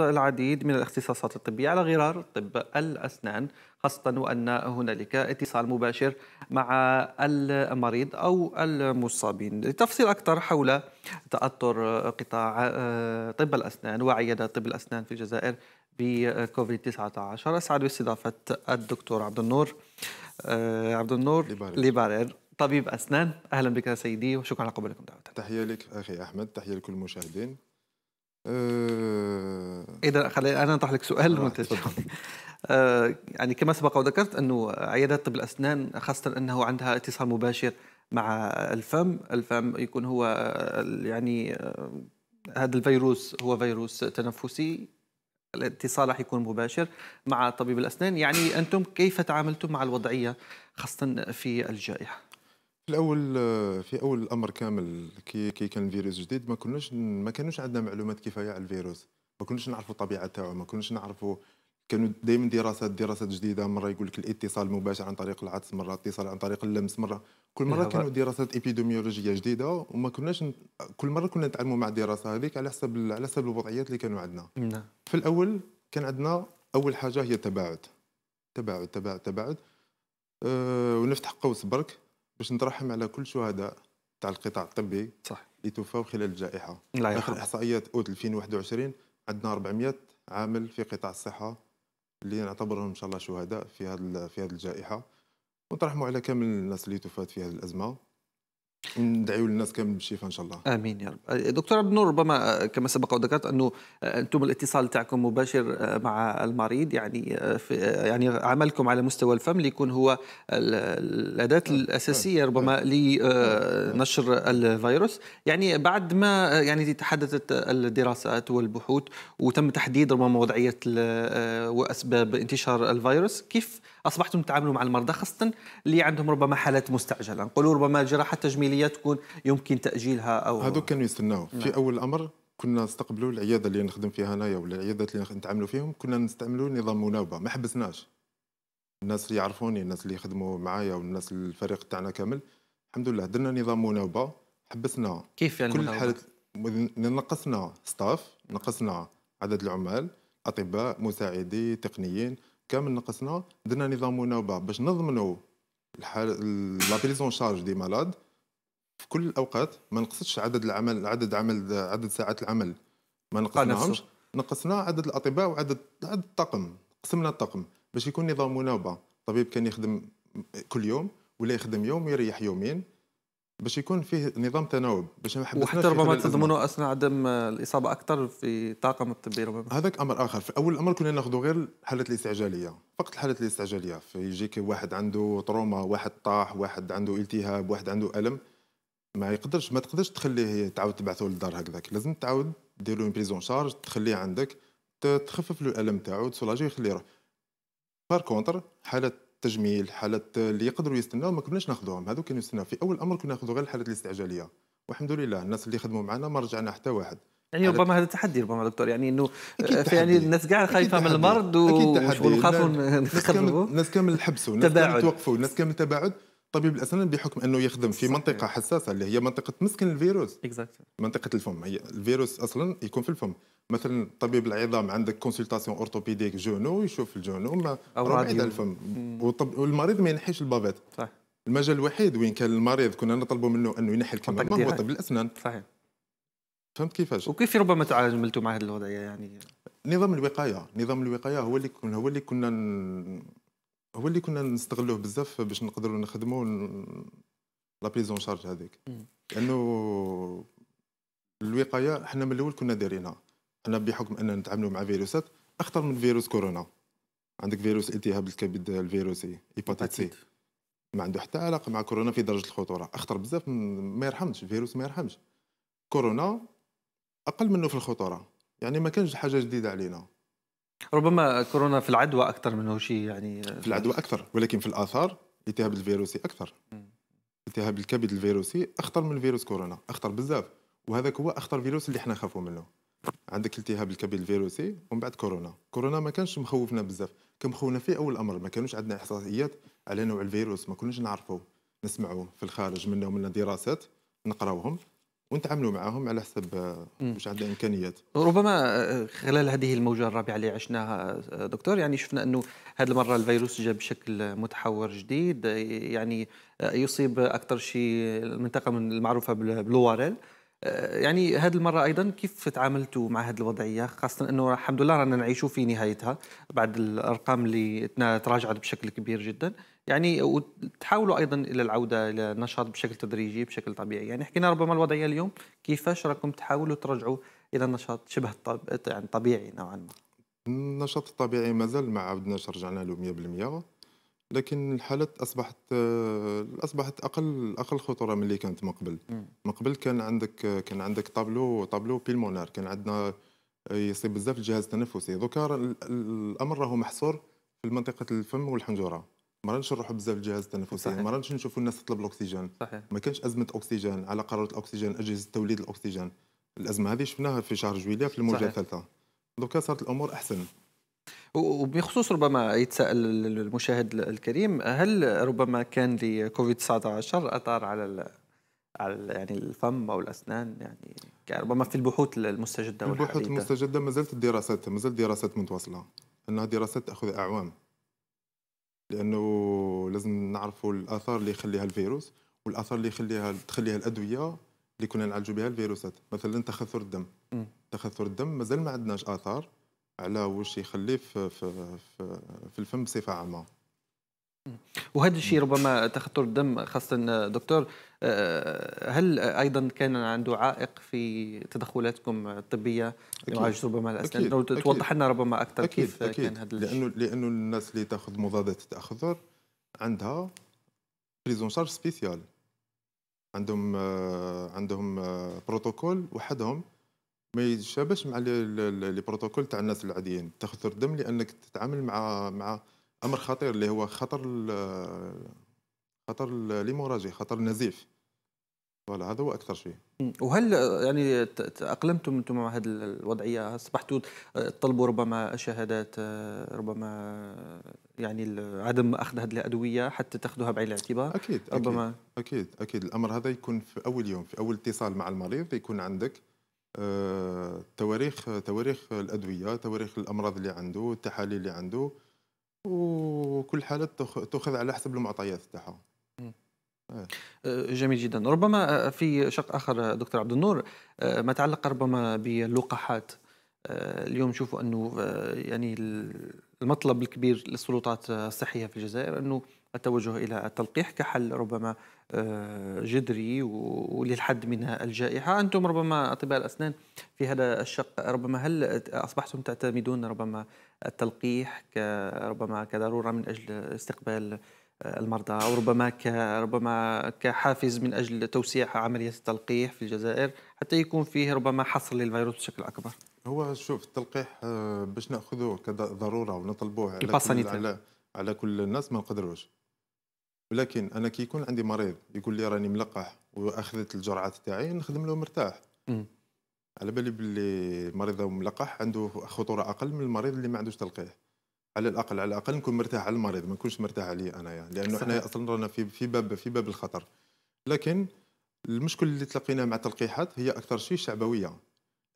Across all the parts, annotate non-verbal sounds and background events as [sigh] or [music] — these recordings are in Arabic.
العديد من الاختصاصات الطبية على غرار طب الأسنان خاصة وأن هنالك اتصال مباشر مع المريض أو المصابين لتفصيل أكثر حول تأثر قطاع آه، طب الأسنان وعيادة طب الأسنان في الجزائر بكوفيد 19 أسعد باستضافة الدكتور عبد النور آه، عبد النور ليبارير طبيب أسنان أهلا بك سيدي وشكرا على قبولكم دعوتنا تحية لك أخي أحمد تحية لكل المشاهدين أه... اذا خليني انا اطرح لك سؤال وانت آه، [laughs] آه، يعني كما سبق وذكرت انه عيادات طب الاسنان خاصه انه عندها اتصال مباشر مع الفم الفم يكون هو يعني آه، هذا الفيروس هو فيروس تنفسي الاتصال راح يكون مباشر مع طبيب الاسنان يعني انتم كيف تعاملتم مع الوضعيه خاصه في الجائحه في الاول في اول الامر كامل كي كي كان الفيروس جديد ما كناش ما كانوش عندنا معلومات كفايه على الفيروس ما كناش نعرفوا الطبيعه تاعو ما كناش نعرفوا كانوا دائما دراسات دراسات جديده مره يقول لك الاتصال المباشر عن طريق العطس مره الاتصال عن طريق اللمس مره كل مره إيه، كانوا دراسات ايبيديميولوجيه جديده وما كناش كل مره كنا نتعلموا مع الدراسه هذيك على حسب على حسب الوضعيات اللي كانوا عندنا نعم. في الاول كان عندنا اول حاجه هي التباعد تباعد تباعد تباعد أه ونفتح قوس برك باش نترحم على كل شهداء تاع القطاع الطبي صح اللي توفاو خلال الجائحه لا اخر احصائيات اوت 2021 عندنا 400 عامل في قطاع الصحه اللي نعتبرهم ان شاء الله شهداء في هذا في هذه الجائحه ونترحموا على كامل الناس اللي توفات في هذه الازمه ندعيو للناس كامل بالشفاء ان شاء الله امين يا رب آه، دكتور عبد النور ربما آه، كما سبق وذكرت انه آه، انتم الاتصال تاعكم مباشر مع المريض يعني في يعني عملكم على مستوى الفم ليكون هو الاداه الاساسيه ربما لنشر الفيروس يعني بعد ما يعني تحدثت الدراسات والبحوث وتم تحديد ربما وضعيه واسباب انتشار الفيروس كيف اصبحتم تتعاملوا مع المرضى خاصه اللي عندهم ربما حالات مستعجله نقولوا ربما جراحه تجميليه تكون يمكن تاجيلها او هذوك كانوا يستناو في نعم. اول الامر كنا نستقبلوا العياده اللي نخدم فيها انايا ولا العيادات اللي نتعاملوا فيهم كنا نستعملوا نظام مناوبه ما حبسناش الناس اللي يعرفوني الناس اللي يخدموا معايا والناس الفريق تاعنا كامل الحمد لله درنا نظام مناوبه حبسنا كيف يعني كل حالة نقصنا ستاف نقصنا عدد العمال اطباء مساعدي تقنيين كامل نقصنا درنا نظام مناوبه باش نضمنوا لا بريزون شارج دي مالاد في كل الاوقات ما نقصتش عدد العمل عدد عمل عدد ساعات العمل ما نقصناهمش نقصنا عدد الاطباء وعدد عدد الطاقم قسمنا الطاقم باش يكون نظام مناوبه طبيب كان يخدم كل يوم ولا يخدم يوم ويريح يومين باش يكون فيه نظام تناوب باش ما وحتى ربما تضمنوا اثناء عدم الاصابه اكثر في الطاقم الطبي ربما هذاك امر اخر في اول الامر كنا ناخذوا غير الحالات الاستعجاليه فقط الحالات الاستعجاليه يجيك واحد عنده تروما واحد طاح واحد عنده التهاب واحد عنده الم ما يقدرش ما تقدرش تخليه تعاود تبعثه للدار هكذاك لازم تعاود دير له بريزون شارج تخليه عندك تخفف له الالم تاعو تسولاجي يخليه يروح بار كونتر حاله التجميل حالات اللي يقدروا يستناو ما كناش ناخذوهم هذو كانوا يستناو في اول امر كنا ناخذوا غير الحالات الاستعجاليه والحمد لله الناس اللي خدموا معنا ما رجعنا حتى واحد يعني ربما هذا تحدي ربما دكتور يعني انه آه، يعني الناس كاع خايفه من المرض وخافوا نخربوا الناس كامل حبسوا الناس كامل توقفوا الناس كامل تباعد طبيب الاسنان بحكم انه يخدم في منطقه حساسه اللي هي منطقه مسكن الفيروس exactly. منطقه الفم هي الفيروس اصلا يكون في الفم مثلا طبيب العظام عندك كونسلتاسيون اورثوبيديك جونو يشوف الجونو ما بعيد الفم وطب... والمريض ما ينحيش البافات صح المجال الوحيد وين كان المريض كنا نطلبوا منه انه ينحي الكمامه هو طب الاسنان صحيح فهمت كيفاش وكيف ربما تعاملتوا مع هذه الوضعيه يعني نظام الوقايه نظام الوقايه هو اللي كنا هو اللي كنا هو اللي كنا نستغلوه بزاف باش نقدروا نخدموا لا بريز اون شارج هذيك لانه الوقايه حنا من الاول كنا دايرينها حنا بحكم اننا نتعاملوا مع فيروسات اخطر من فيروس كورونا عندك فيروس التهاب الكبد الفيروسي هيباتيت سي ما عنده حتى علاقه مع كورونا في درجه الخطوره اخطر بزاف ما يرحمش الفيروس ما يرحمش كورونا اقل منه في الخطوره يعني ما كانش حاجه جديده علينا ربما كورونا في العدوى اكثر منه شيء يعني في العدوى اكثر ولكن في الاثار التهاب الفيروسي اكثر التهاب الكبد الفيروسي اخطر من فيروس كورونا اخطر بزاف وهذاك هو اخطر فيروس اللي احنا نخافوا منه عندك التهاب الكبد الفيروسي ومن بعد كورونا كورونا ما كانش مخوفنا بزاف كان مخوفنا في اول الامر ما كانوش عندنا احصائيات على نوع الفيروس ما كناش نعرفوا نسمعوا في الخارج منا ومنا دراسات نقراوهم ونتعاملوا معهم على حسب واش آه، عندنا امكانيات ربما آه، خلال هذه الموجه الرابعه اللي عشناها آه، دكتور يعني شفنا انه هذه المره الفيروس جاء بشكل متحور جديد يعني يصيب اكثر شيء المنطقه من المعروفه بلوارل يعني هذه المرة أيضا كيف تعاملتوا مع هذه الوضعية خاصة أنه الحمد لله رانا نعيشوا في نهايتها بعد الأرقام اللي تراجعت بشكل كبير جدا يعني وتحاولوا ايضا الى العوده الى النشاط بشكل تدريجي بشكل طبيعي يعني حكينا ربما الوضعيه اليوم كيفاش راكم تحاولوا ترجعوا الى النشاط شبه يعني طبيعي نوعا ما النشاط الطبيعي مازال ما عاودناش رجعنا له 100% لكن الحالات اصبحت اصبحت اقل اقل خطوره من اللي كانت من قبل من قبل كان عندك كان عندك طابلو طابلو بيلمونار كان عندنا يصيب بزاف الجهاز التنفسي دوكا الامر راهو محصور في منطقه الفم والحنجره ما رانش نروحوا بزاف للجهاز التنفسي ما رانش نشوفوا الناس تطلب الاكسجين صحيح. ما كانش ازمه اكسجين على قرارات الاكسجين اجهزه توليد الاكسجين الازمه هذه شفناها في شهر جويليه في الموجه الثالثه دوكا صارت الامور احسن وبخصوص ربما يتساءل المشاهد الكريم هل ربما كان لكوفيد 19 اثار على على يعني الفم او الاسنان يعني ربما في البحوث المستجده البحوث المستجده ما زالت الدراسات ما زالت دراسات متواصله انها دراسات تاخذ اعوام لانه لازم نعرفوا الاثار اللي يخليها الفيروس والاثار اللي يخليها تخليها الادويه اللي كنا نعالجوا بها الفيروسات مثلا تخثر الدم تخثر الدم مازال ما عندناش اثار على واش يخليه في, في, في الفم بصفه عامه وهذا الشيء ربما تخطر الدم خاصة دكتور آه، هل أيضا كان عنده عائق في تدخلاتكم الطبية لمعالجة ربما الأسنان لو توضح لنا ربما أكثر أكيد كيف أكيد كان هذا لأنه لأنه الناس اللي تاخذ مضادات التأخذ عندها بريزون شارج سبيسيال عندهم آه، عندهم آه، بروتوكول وحدهم ما يتشابهش مع لي بروتوكول تاع الناس العاديين تاخذ الدم لانك تتعامل مع مع امر خطير اللي هو خطر خطر ليموراجي خطر نزيف فوالا هذا هو اكثر شيء وهل يعني تاقلمتم انتم مع هذه الوضعيه اصبحتوا تطلبوا ربما شهادات آه، ربما يعني عدم اخذ هذه الادويه حتى تاخذوها بعين الاعتبار اكيد ربما اكيد اكيد, أكيد. الامر هذا يكون في اول يوم في اول اتصال مع المريض يكون عندك آه، تواريخ تواريخ الادويه تواريخ الامراض اللي عنده التحاليل اللي عنده وكل حالة تأخذ على حسب المعطيات تاعها إيه. آه، جميل جدا ربما آه، في شق اخر آه، دكتور عبد النور ما تعلق ربما باللقاحات اليوم نشوفوا انه يعني المطلب الكبير للسلطات الصحيه في الجزائر انه التوجه إلى التلقيح كحل ربما آه، جذري وللحد من الجائحة أنتم ربما أطباء الأسنان في هذا الشق ربما هل أصبحتم تعتمدون ربما التلقيح ربما كضرورة من أجل استقبال آه، المرضى أو ربما ربما كحافز من أجل توسيع عملية التلقيح في الجزائر حتى يكون فيه ربما حصر للفيروس بشكل أكبر هو شوف التلقيح آه، باش ناخذه كضروره ونطلبوه على على, على كل الناس ما نقدروش ولكن انا كي يكون عندي مريض يقول لي راني ملقح واخذت الجرعات تاعي نخدم له مرتاح مم. على بالي باللي المريض ملقح عنده خطوره اقل من المريض اللي ما عندوش تلقيح على الاقل على الاقل نكون مرتاح على المريض ما نكونش مرتاح عليه انايا يعني، لانه احنا اصلا رانا في في باب في باب الخطر لكن المشكل اللي تلقيناه مع التلقيحات هي اكثر شيء شعبويه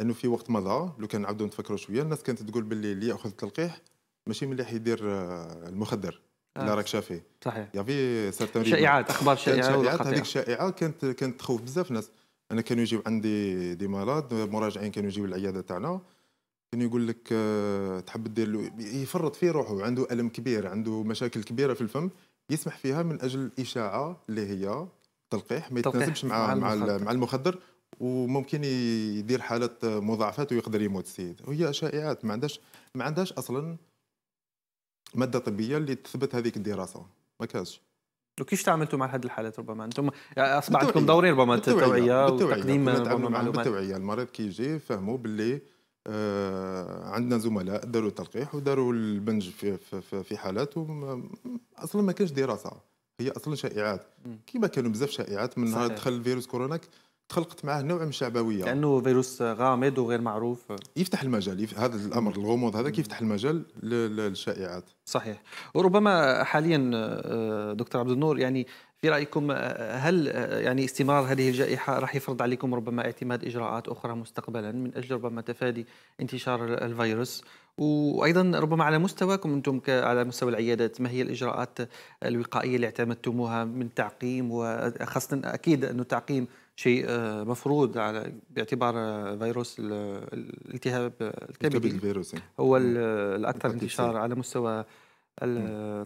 لانه في وقت مضى لو كان نعاودوا نتفكروا شويه الناس كانت تقول باللي اللي ياخذ التلقيح ماشي مليح يدير آه، المخدر آه. لا راك شافيه صحيح يافي يعني سارتان شائعات اخبار شائعه شائعات هذيك الشائعه يعني. كانت كانت تخوف بزاف الناس انا كانوا يجيو عندي دي مرض مراجعين كانوا يجيو العياده تاعنا كان يقول لك آه، تحب دير يفرط في روحه عنده الم كبير عنده مشاكل كبيره في الفم يسمح فيها من اجل اشاعه اللي هي تلقيح ما يتناسبش مع مع المخدر, مع المخدر وممكن يدير حاله مضاعفات ويقدر يموت السيد وهي شائعات ما عندهاش ما عندهاش اصلا ماده طبيه اللي تثبت هذيك الدراسه ما كانش وكيف تعاملتوا مع هذه الحالات ربما انتم اصبح عندكم دورين ربما التوعيه وتقديم المعلومات التوعيه المريض كي يجي فهموا باللي آه عندنا زملاء داروا التلقيح وداروا البنج في, في, في حالات اصلا ما كانش دراسه هي اصلا شائعات كيما كانوا بزاف شائعات من نهار دخل فيروس كورونا تخلقت معاه نوع من الشعبويه لانه فيروس غامض وغير معروف يفتح المجال يف... هذا الامر الغموض هذا كيفتح المجال للشائعات صحيح وربما حاليا آه، دكتور عبد النور يعني في رايكم آه، هل آه، يعني استمرار هذه الجائحه راح يفرض عليكم ربما اعتماد اجراءات اخرى مستقبلا من اجل ربما تفادي انتشار الفيروس وايضا ربما على مستواكم انتم على مستوى العيادات ما هي الاجراءات الوقائيه اللي اعتمدتموها من تعقيم وخاصه اكيد انه التعقيم شيء آه، مفروض على باعتبار آه، فيروس الالتهاب آه، الكبدي الفيروسي هو الاكثر انتشار إيه. على مستوى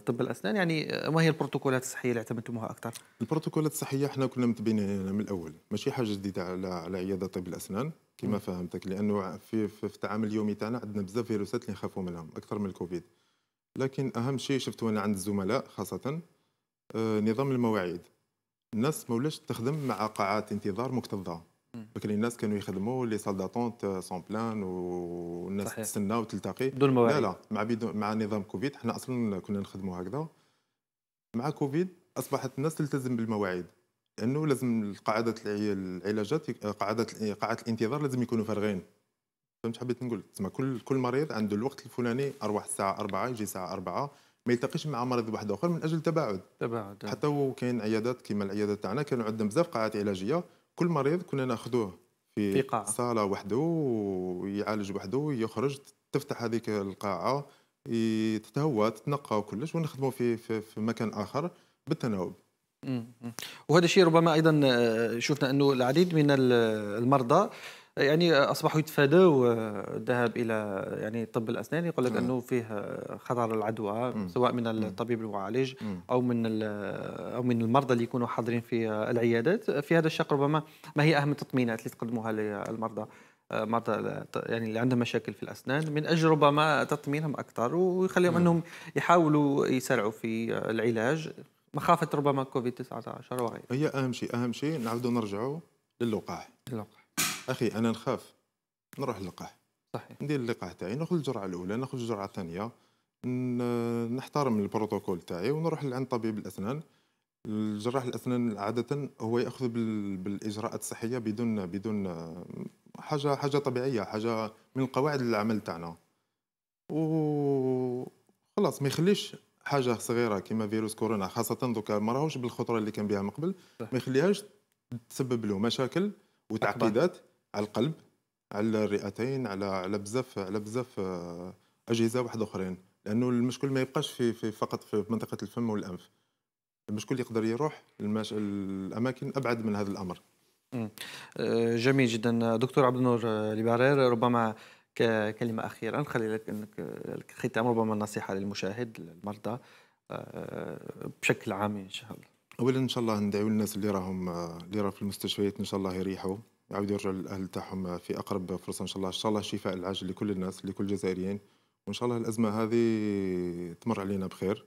طب الاسنان يعني ما هي البروتوكولات الصحيه اللي اعتمدتموها اكثر؟ البروتوكولات الصحيه احنا كنا متبينين من الاول ماشي حاجه جديده على على عياده طب الاسنان كما فهمتك لانه في في التعامل اليومي تاعنا عندنا بزاف فيروسات اللي نخافوا منهم اكثر من الكوفيد لكن اهم شيء شفته انا عند الزملاء خاصه نظام المواعيد الناس ما ولاش تخدم مع قاعات انتظار مكتظه بكري الناس كانوا يخدموا لي سال داتونت آه، سون بلان والناس تستنى وتلتقي بدون مواعيد لا لا مع بيدو مع نظام كوفيد حنا اصلا كنا نخدموا هكذا مع كوفيد اصبحت الناس تلتزم بالمواعيد لانه لازم قاعده العلاجات قاعده قاعات الانتظار لازم يكونوا فارغين فهمت حبيت نقول تسمى كل كل مريض عنده الوقت الفلاني اروح الساعه 4 يجي الساعه 4 ما يلتقيش مع مرض واحد اخر من اجل التباعد تباعد حتى هو كاين عيادات كما العياده تاعنا كانوا عندنا بزاف قاعات علاجيه كل مريض كنا ناخذوه في, في قاعة. صاله وحده ويعالج وحده ويخرج تفتح هذيك القاعه تتهوى تتنقى وكلش ونخدموا في, في, في مكان اخر بالتناوب وهذا الشيء ربما ايضا آه، شفنا انه العديد من المرضى يعني اصبحوا يتفادوا آه، الذهاب الى يعني طب الاسنان يقول لك انه فيه آه، خطر العدوى سواء من الطبيب المعالج او من آه، او من المرضى اللي يكونوا حاضرين في العيادات في هذا الشق ربما ما هي اهم التطمينات اللي تقدموها للمرضى مرضى يعني اللي عندهم مشاكل في الاسنان من اجل ربما تطمينهم اكثر ويخليهم انهم يحاولوا يسرعوا في العلاج مخافه ربما كوفيد 19 وغيره هي اهم شيء اهم شيء نعاودوا نرجعوا للقاح اللقاح اخي انا نخاف نروح للقاح صحيح ندير اللقاح تاعي ناخذ الجرعه الاولى ناخذ الجرعه الثانيه نحترم البروتوكول تاعي ونروح لعند طبيب الاسنان الجراح الاسنان عاده هو ياخذ بالاجراءات الصحيه بدون بدون حاجه حاجه طبيعيه حاجه من قواعد العمل تاعنا و خلاص ما يخليش حاجه صغيره كيما فيروس كورونا خاصه دوكا ما راهوش بالخطوره اللي كان بها من قبل ما يخليهاش تسبب له مشاكل وتعقيدات على القلب على الرئتين على على بزاف على بزاف آه، اجهزه واحد اخرين لانه المشكل ما يبقاش في, في فقط في منطقه الفم والانف المشكل يقدر يروح المش... الاماكن ابعد من هذا الامر آه، جميل جدا دكتور عبد النور ليبارير ربما ككلمة أخيرة نخلي لك أنك الختام ربما النصيحة للمشاهد للمرضى آه، بشكل عام إن شاء الله أولا إن شاء الله ندعو الناس اللي راهم اللي راهم في المستشفيات إن شاء الله يريحوا يعود يرجع للاهل تاعهم في اقرب فرصه ان شاء الله ان شاء الله الشفاء العاجل لكل الناس لكل الجزائريين وان شاء الله الازمه هذه تمر علينا بخير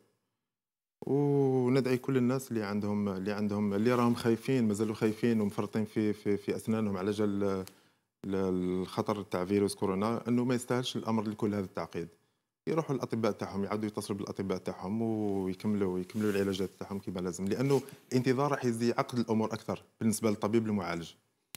وندعي كل الناس اللي عندهم اللي عندهم اللي راهم خايفين مازالوا خايفين ومفرطين في في, في اسنانهم على جال الخطر تاع فيروس كورونا انه ما يستاهلش الامر لكل هذا التعقيد يروحوا للاطباء تاعهم يعاودوا يتصلوا بالاطباء تاعهم ويكملوا يكملوا العلاجات تاعهم كما لازم لانه الانتظار راح يزيد عقد الامور اكثر بالنسبه للطبيب المعالج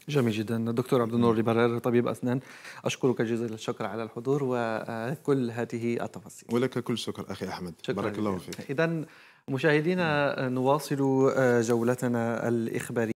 جميل جدا دكتور عبد النور برر طبيب أسنان أشكرك جزيل الشكر على الحضور وكل هذه التفاصيل ولك كل شكر أخي أحمد شكرا بارك الله فيك إذا مشاهدينا نواصل آه، جولتنا الإخبارية